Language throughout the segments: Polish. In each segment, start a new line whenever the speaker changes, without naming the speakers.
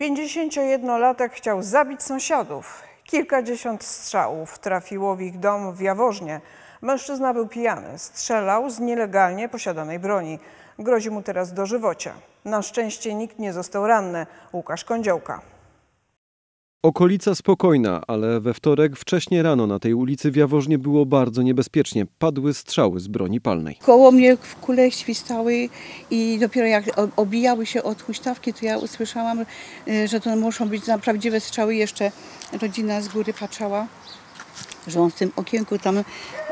51-latek chciał zabić sąsiadów. Kilkadziesiąt strzałów trafiło w ich dom w Jaworznie. Mężczyzna był pijany, strzelał z nielegalnie posiadanej broni. Grozi mu teraz dożywocie. Na szczęście nikt nie został ranny. Łukasz Kądziołka.
Okolica spokojna, ale we wtorek wcześnie rano na tej ulicy w Jaworznie było bardzo niebezpiecznie. Padły strzały z broni palnej.
Koło mnie w kule świstały i dopiero jak obijały się od huśtawki, to ja usłyszałam, y, że to muszą być prawdziwe strzały. Jeszcze rodzina z góry patrzała, że on w tym okienku tam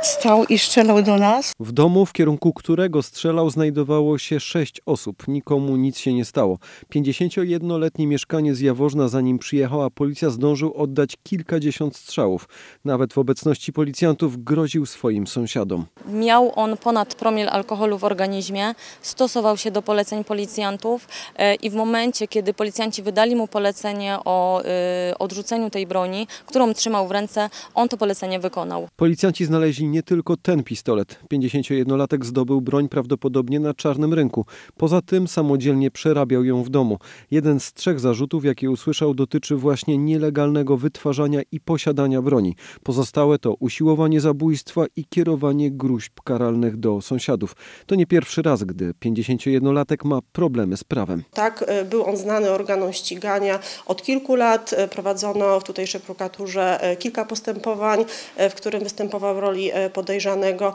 stał i strzelał do nas.
W domu, w kierunku którego strzelał, znajdowało się sześć osób. Nikomu nic się nie stało. 51-letni mieszkaniec Jaworzna, zanim przyjechała policja, zdążył oddać kilkadziesiąt strzałów. Nawet w obecności policjantów groził swoim sąsiadom.
Miał on ponad promil alkoholu w organizmie, stosował się do poleceń policjantów e, i w momencie, kiedy policjanci wydali mu polecenie o e, odrzuceniu tej broni, którą trzymał w ręce, on to polecenie wykonał.
Policjanci znaleźli nie tylko ten pistolet. 51-latek zdobył broń prawdopodobnie na czarnym rynku. Poza tym samodzielnie przerabiał ją w domu. Jeden z trzech zarzutów, jaki usłyszał, dotyczy właśnie nielegalnego wytwarzania i posiadania broni. Pozostałe to usiłowanie zabójstwa i kierowanie gruźb karalnych do sąsiadów. To nie pierwszy raz, gdy 51-latek ma problemy z prawem.
Tak, e, był on znany organom ścigania. Od kilku lat e, prowadzono w tutejszej prokuraturze e, kilka postępowań, w którym występował w roli podejrzanego,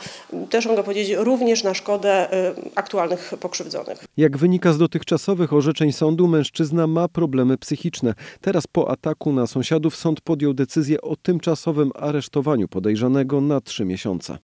też mogę powiedzieć, również na szkodę y, aktualnych pokrzywdzonych.
Jak wynika z dotychczasowych orzeczeń sądu, mężczyzna ma problemy psychiczne. Teraz po ataku na sąsiadów sąd podjął decyzję o tymczasowym aresztowaniu podejrzanego na trzy miesiące.